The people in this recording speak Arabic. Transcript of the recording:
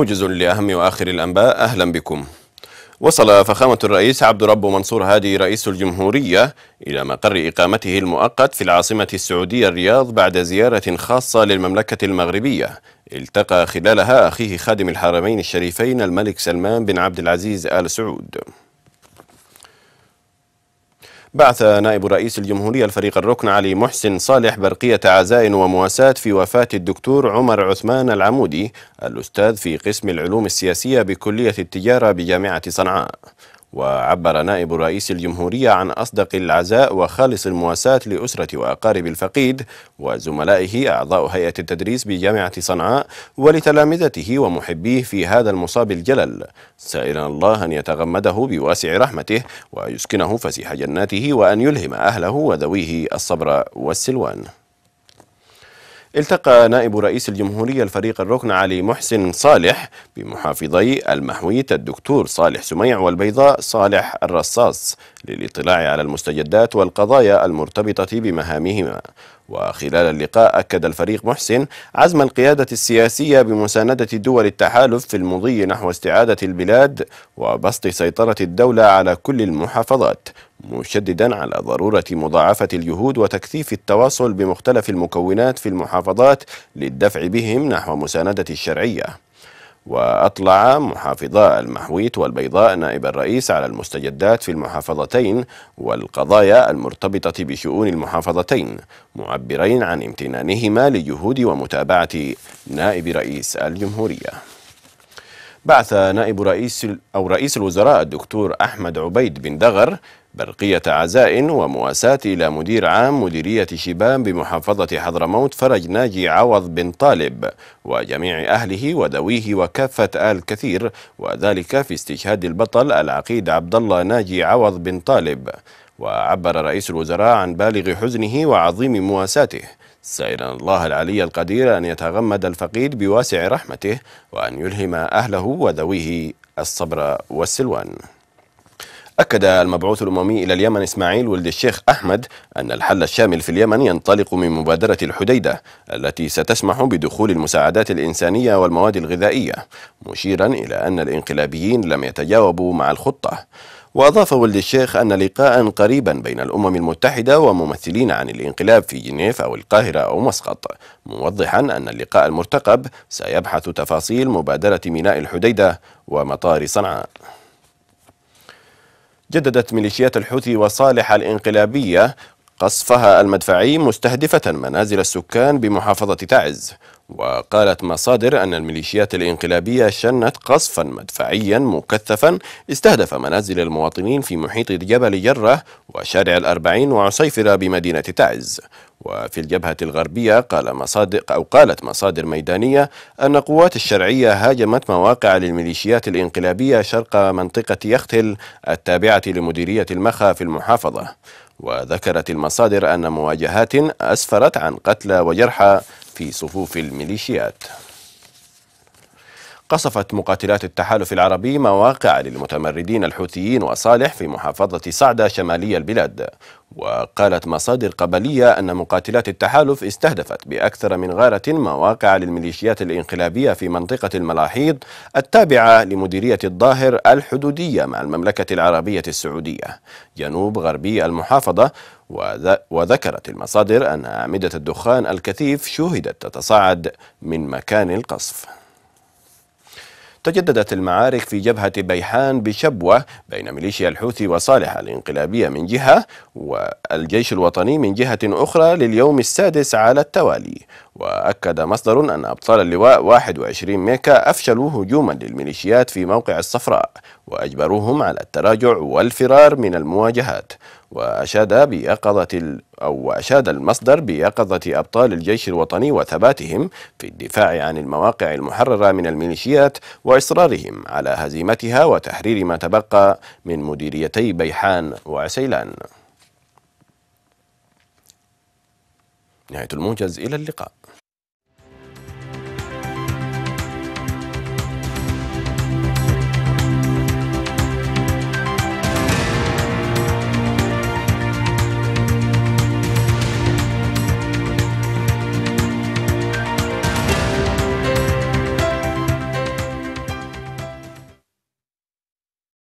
موجز لأهم وآخر الأنباء أهلا بكم وصل فخامة الرئيس عبد رب منصور هادي رئيس الجمهورية إلى مقر إقامته المؤقت في العاصمة السعودية الرياض بعد زيارة خاصة للمملكة المغربية التقى خلالها أخيه خادم الحرمين الشريفين الملك سلمان بن عبد العزيز آل سعود بعث نائب رئيس الجمهورية الفريق الركن علي محسن صالح برقية عزاء ومواساة في وفاة الدكتور عمر عثمان العمودي الأستاذ في قسم العلوم السياسية بكلية التجارة بجامعة صنعاء وعبر نائب رئيس الجمهورية عن أصدق العزاء وخالص المواساة لأسرة وأقارب الفقيد وزملائه أعضاء هيئة التدريس بجامعة صنعاء ولتلامذته ومحبيه في هذا المصاب الجلل سائلا الله أن يتغمده بواسع رحمته ويسكنه فسيح جناته وأن يلهم أهله وذويه الصبر والسلوان التقى نائب رئيس الجمهورية الفريق الركن علي محسن صالح بمحافظي المحويت الدكتور صالح سميع والبيضاء صالح الرصاص للاطلاع على المستجدات والقضايا المرتبطة بمهامهما وخلال اللقاء أكد الفريق محسن عزم القيادة السياسية بمساندة دول التحالف في المضي نحو استعادة البلاد وبسط سيطرة الدولة على كل المحافظات مشددا على ضرورة مضاعفة الجهود وتكثيف التواصل بمختلف المكونات في المحافظات للدفع بهم نحو مساندة الشرعية وأطلع محافظا المحويت والبيضاء نائب الرئيس على المستجدات في المحافظتين والقضايا المرتبطة بشؤون المحافظتين معبرين عن امتنانهما لجهود ومتابعة نائب رئيس الجمهورية بعث نائب رئيس أو رئيس الوزراء الدكتور أحمد عبيد بن دغر برقية عزاء ومواساة إلى مدير عام مديرية شبان بمحافظة حضرموت فرج ناجي عوض بن طالب وجميع أهله وذويه وكافة آل كثير وذلك في استشهاد البطل العقيد عبد الله ناجي عوض بن طالب وعبر رئيس الوزراء عن بالغ حزنه وعظيم مواساته سائلا الله العلي القدير أن يتغمد الفقيد بواسع رحمته وأن يلهم أهله وذويه الصبر والسلوان أكد المبعوث الأممي إلى اليمن إسماعيل ولد الشيخ أحمد أن الحل الشامل في اليمن ينطلق من مبادرة الحديدة التي ستسمح بدخول المساعدات الإنسانية والمواد الغذائية مشيرا إلى أن الإنقلابيين لم يتجاوبوا مع الخطة وأضاف ولد الشيخ أن لقاء قريبا بين الأمم المتحدة وممثلين عن الانقلاب في جنيف أو القاهرة أو مسقط موضحا أن اللقاء المرتقب سيبحث تفاصيل مبادرة ميناء الحديدة ومطار صنعاء جددت ميليشيات الحوثي وصالح الانقلابية قصفها المدفعي مستهدفة منازل السكان بمحافظة تعز وقالت مصادر أن الميليشيات الإنقلابية شنت قصفا مدفعيا مكثفا استهدف منازل المواطنين في محيط جبل جرة وشارع الأربعين وعصيفرة بمدينة تعز وفي الجبهة الغربية قال مصادق أو قالت مصادر ميدانية أن قوات الشرعية هاجمت مواقع للميليشيات الانقلابية شرق منطقة يختل التابعة لمديرية المخا في المحافظة وذكرت المصادر أن مواجهات أسفرت عن قتلى وجرحى في صفوف الميليشيات قصفت مقاتلات التحالف العربي مواقع للمتمردين الحوثيين وصالح في محافظة صعدة شمالي البلاد وقالت مصادر قبلية أن مقاتلات التحالف استهدفت بأكثر من غارة مواقع للميليشيات الإنقلابية في منطقة الملاحيض التابعة لمديرية الظاهر الحدودية مع المملكة العربية السعودية جنوب غربي المحافظة وذكرت المصادر أن أعمدة الدخان الكثيف شوهدت تتصاعد من مكان القصف تجددت المعارك في جبهة بيحان بشبوة بين ميليشيا الحوثي وصالح الانقلابية من جهة والجيش الوطني من جهة أخرى لليوم السادس على التوالي وأكد مصدر أن أبطال اللواء 21 ميكا أفشلوا هجوما للميليشيات في موقع الصفراء وأجبروهم على التراجع والفرار من المواجهات وأشاد بيقظة أو وأشاد المصدر بيقظة أبطال الجيش الوطني وثباتهم في الدفاع عن المواقع المحررة من الميليشيات وإصرارهم على هزيمتها وتحرير ما تبقى من مديريتي بيحان وعسيلان نهاية الموجز إلى اللقاء